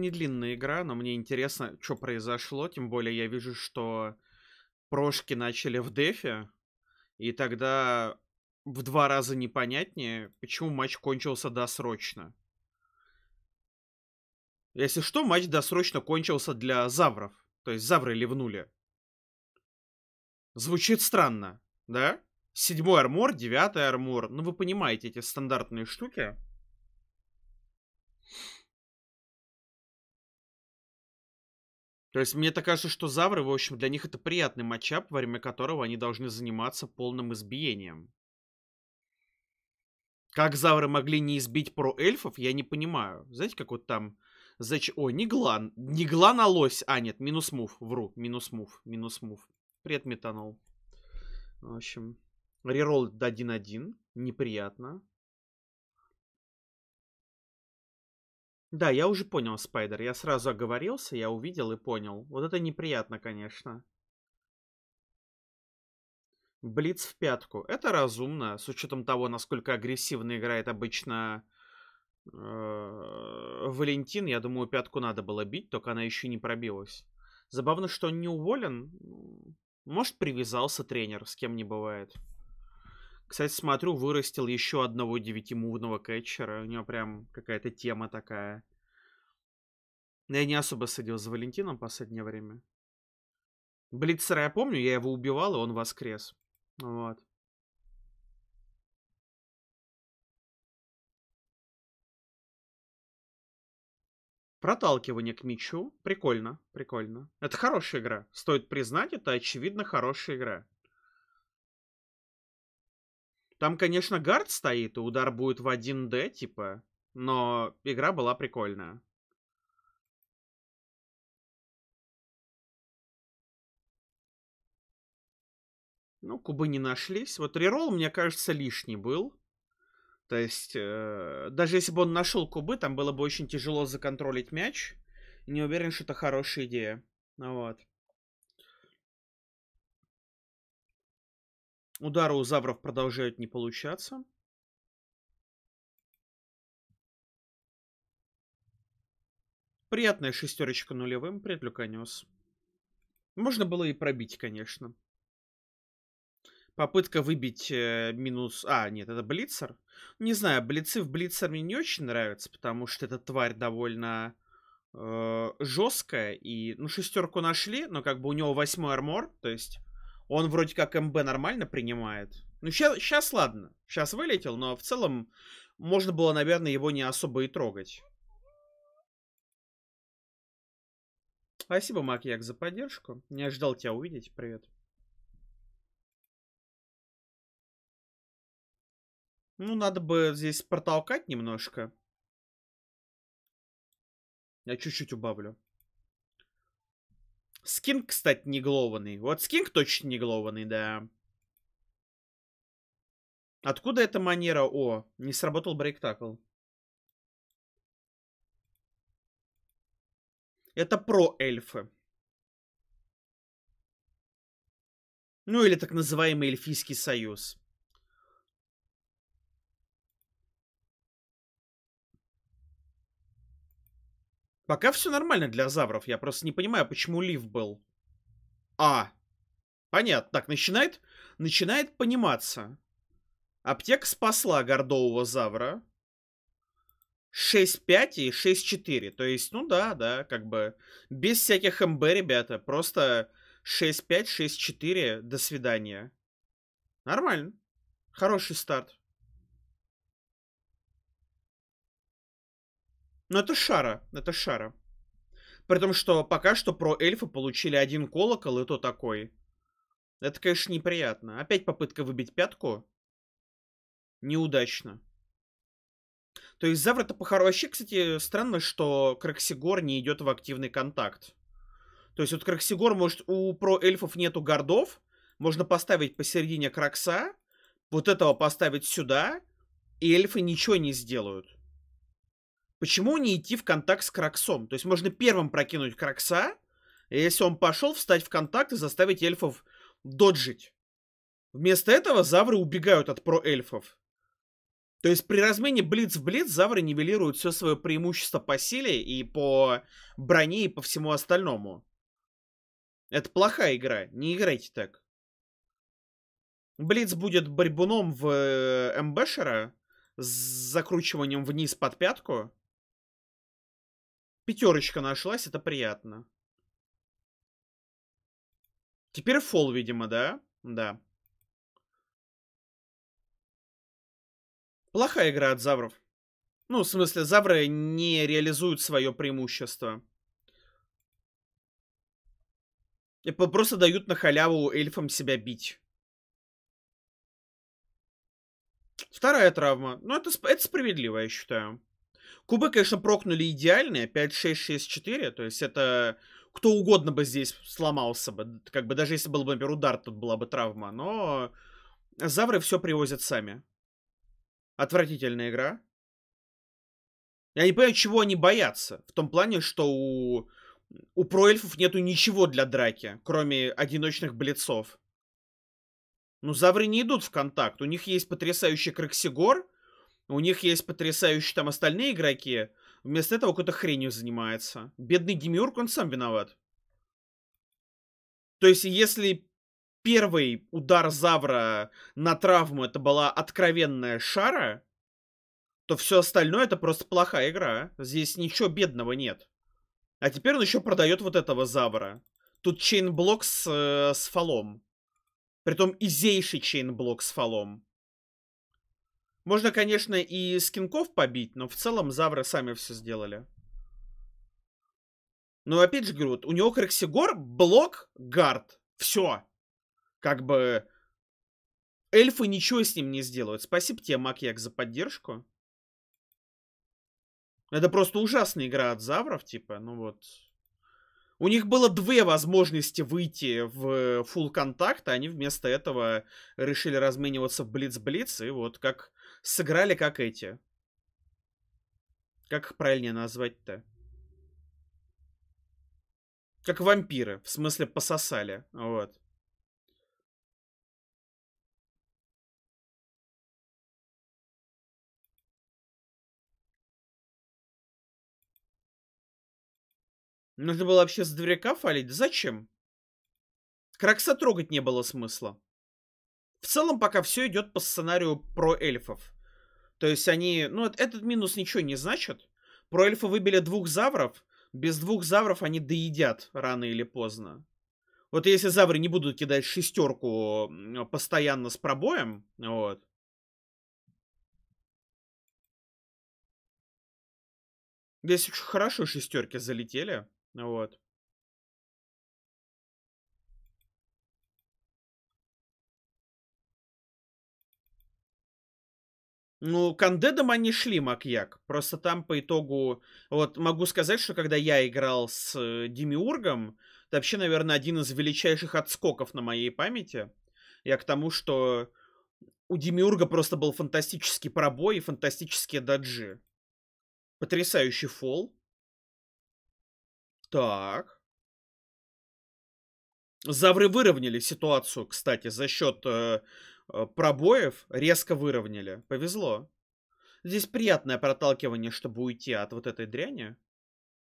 не длинная игра, но мне интересно, что произошло. Тем более я вижу, что прошки начали в дефе. И тогда в два раза непонятнее, почему матч кончился досрочно. Если что, матч досрочно кончился для завров. То есть завры ливнули. Звучит странно, да? Седьмой армор, девятый армор. Ну, вы понимаете эти стандартные штуки. То есть мне так кажется, что Завры, в общем, для них это приятный матчап, во время которого они должны заниматься полным избиением. Как Завры могли не избить про эльфов, я не понимаю. Знаете, как вот там... Зач... О, не глан. Не глан, а лось. А, нет, минус мув. Вру. Минус мув. Минус мув. Привет, метанол. В общем, реролл 1-1. Неприятно. Да, я уже понял, Спайдер. Я сразу оговорился, я увидел и понял. Вот это неприятно, конечно. Блиц в пятку. Это разумно, с учетом того, насколько агрессивно играет обычно э, Валентин. Я думаю, пятку надо было бить, только она еще не пробилась. Забавно, что он не уволен. Может, привязался тренер, с кем не бывает. Кстати, смотрю, вырастил еще одного девятимувного кетчера. У него прям какая-то тема такая. Но я не особо следил за Валентином в последнее время. Блицера я помню, я его убивал, и он воскрес. Вот. Проталкивание к мячу. Прикольно, прикольно. Это хорошая игра. Стоит признать, это очевидно хорошая игра. Там, конечно, гард стоит, и удар будет в 1D, типа. Но игра была прикольная. Ну, кубы не нашлись. Вот реролл, мне кажется, лишний был. То есть, э, даже если бы он нашел кубы, там было бы очень тяжело законтролить мяч. Не уверен, что это хорошая идея. Вот. Удары у Завров продолжают не получаться. Приятная шестерочка нулевым, предлюканес. Можно было и пробить, конечно. Попытка выбить э, минус... А, нет, это Блицер. Не знаю, Блицы в Блицер мне не очень нравятся, потому что эта тварь довольно э, жесткая. И, ну, шестерку нашли, но как бы у него восьмой армор, то есть он вроде как МБ нормально принимает. Ну, сейчас ладно. Сейчас вылетел, но в целом можно было, наверное, его не особо и трогать. Спасибо, Макьяк, за поддержку. Не ожидал тебя увидеть. Привет. Ну, надо бы здесь протолкать немножко. Я чуть-чуть убавлю. Скин, кстати, не глованный. Вот скинг точно не глованный, да. Откуда эта манера? О, не сработал брейктакл. Это про эльфы. Ну или так называемый эльфийский союз. Пока все нормально для завров. Я просто не понимаю, почему лив был. А. Понятно. Так, начинает... Начинает пониматься. Аптека спасла гордового завра. 6-5 и 6-4. То есть, ну да, да, как бы. Без всяких МБ, ребята. Просто 6-5, 6-4. До свидания. Нормально. Хороший старт. Но это шара, это шара. При том, что пока что про эльфы получили один колокол, и то такой. Это, конечно, неприятно. Опять попытка выбить пятку. Неудачно. То есть Заврата похоро... Вообще, кстати, странно, что Краксигор не идет в активный контакт. То есть вот Краксигор, может, у про эльфов нету гордов. Можно поставить посередине Кракса. Вот этого поставить сюда. И эльфы ничего не сделают. Почему не идти в контакт с Краксом? То есть можно первым прокинуть Кракса, и если он пошел, встать в контакт и заставить эльфов доджить. Вместо этого завры убегают от проэльфов. То есть при размене блиц в блиц завры нивелируют все свое преимущество по силе и по броне и по всему остальному. Это плохая игра, не играйте так. Блиц будет борьбуном в э, МБшера с закручиванием вниз под пятку. Пятерочка нашлась, это приятно. Теперь фол, видимо, да? Да. Плохая игра от Завров. Ну, в смысле, Завры не реализуют свое преимущество. И просто дают на халяву эльфам себя бить. Вторая травма. Ну, это, это справедливо, я считаю. Кубы, конечно, прокнули идеальные. 5-6-6-4. То есть это кто угодно бы здесь сломался бы. Как бы даже если был бы, например, удар, тут была бы травма. Но Завры все привозят сами. Отвратительная игра. Я не понимаю, чего они боятся. В том плане, что у, у проэльфов нету ничего для драки, кроме одиночных блицов. Ну, завры не идут в контакт. У них есть потрясающий крексигор. У них есть потрясающие там остальные игроки. Вместо этого какой-то хренью занимается. Бедный Демиург, он сам виноват. То есть, если первый удар Завра на травму это была откровенная шара, то все остальное это просто плохая игра. Здесь ничего бедного нет. А теперь он еще продает вот этого Завра. Тут чейнблок с, э, с фолом. Притом изейший чейнблок с фолом. Можно, конечно, и скинков побить, но в целом Завры сами все сделали. Но опять же говорю, вот у него Крексигор, блок, гард. Все. Как бы... Эльфы ничего с ним не сделают. Спасибо тебе, Макьяк, за поддержку. Это просто ужасная игра от Завров, типа, ну вот. У них было две возможности выйти в full контакт, а они вместо этого решили размениваться в блиц-блиц, и вот как сыграли как эти. Как их правильнее назвать-то? Как вампиры, в смысле пососали, вот. Нужно было вообще с дверяка фалить? Зачем? Кракса трогать не было смысла. В целом пока все идет по сценарию про эльфов. То есть они... Ну, этот минус ничего не значит. Про эльфа выбили двух завров. Без двух завров они доедят рано или поздно. Вот если завры не будут кидать шестерку постоянно с пробоем, вот, Здесь очень хорошо шестерки залетели. Вот. Ну, к андедам они шли, Макьяк. Просто там по итогу... Вот могу сказать, что когда я играл с э, Демиургом, это вообще, наверное, один из величайших отскоков на моей памяти. Я к тому, что у Демиурга просто был фантастический пробой и фантастические даджи. Потрясающий фол. Так. Завры выровняли ситуацию, кстати, за счет э, Э, пробоев резко выровняли. Повезло. Здесь приятное проталкивание, чтобы уйти от вот этой дряни.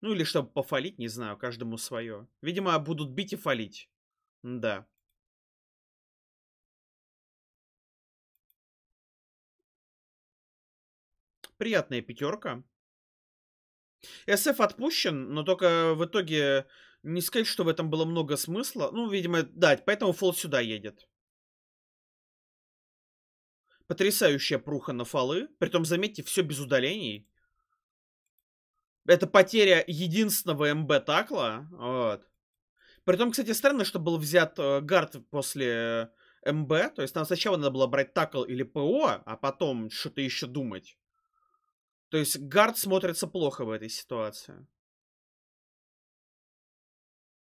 Ну или чтобы пофалить, не знаю, каждому свое. Видимо, будут бить и фалить. Да. Приятная пятерка. СФ отпущен, но только в итоге не сказать, что в этом было много смысла. Ну, видимо, да, поэтому фол сюда едет. Потрясающая пруха на фалы. Притом, заметьте, все без удалений. Это потеря единственного МБ такла. Вот. Притом, кстати, странно, что был взят э, гард после э, МБ. То есть нам сначала надо было брать такл или ПО, а потом что-то еще думать. То есть гард смотрится плохо в этой ситуации.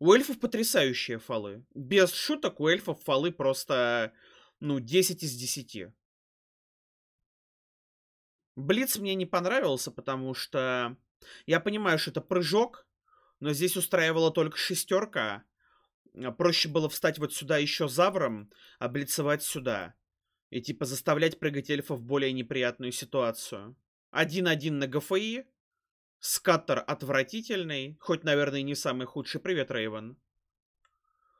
У эльфов потрясающие фалы. Без шуток у эльфов фалы просто, ну, 10 из 10. Блиц мне не понравился, потому что я понимаю, что это прыжок, но здесь устраивала только шестерка. Э, проще было встать вот сюда еще завром, а блицевать сюда. И типа заставлять прыгать эльфа в более неприятную ситуацию. Один-один на ГФИ. Скаттер отвратительный. Хоть, наверное, не самый худший. Привет, Рейвен.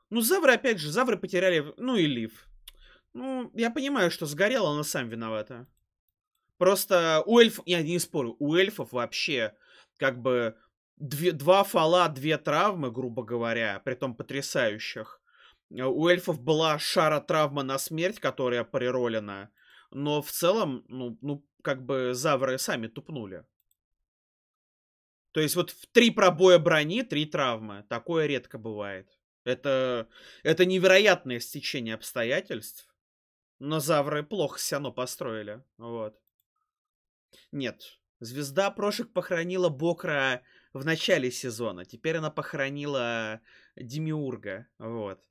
Ну, Завры, опять же, Завры потеряли... Ну, и Лив. Ну, я понимаю, что сгорела, но сам виновата. Просто у эльфов, я не спорю, у эльфов вообще как бы две, два фала, две травмы, грубо говоря, при том потрясающих. Э, у эльфов была шара травма на смерть, которая приролена. Но в целом, ну, ну как бы завры сами тупнули. То есть вот в три пробоя брони, три травмы. Такое редко бывает. Это, это невероятное стечение обстоятельств. Но завры плохо все равно построили. Вот. Нет. Звезда Прошек похоронила Бокра в начале сезона. Теперь она похоронила Демиурга. Вот.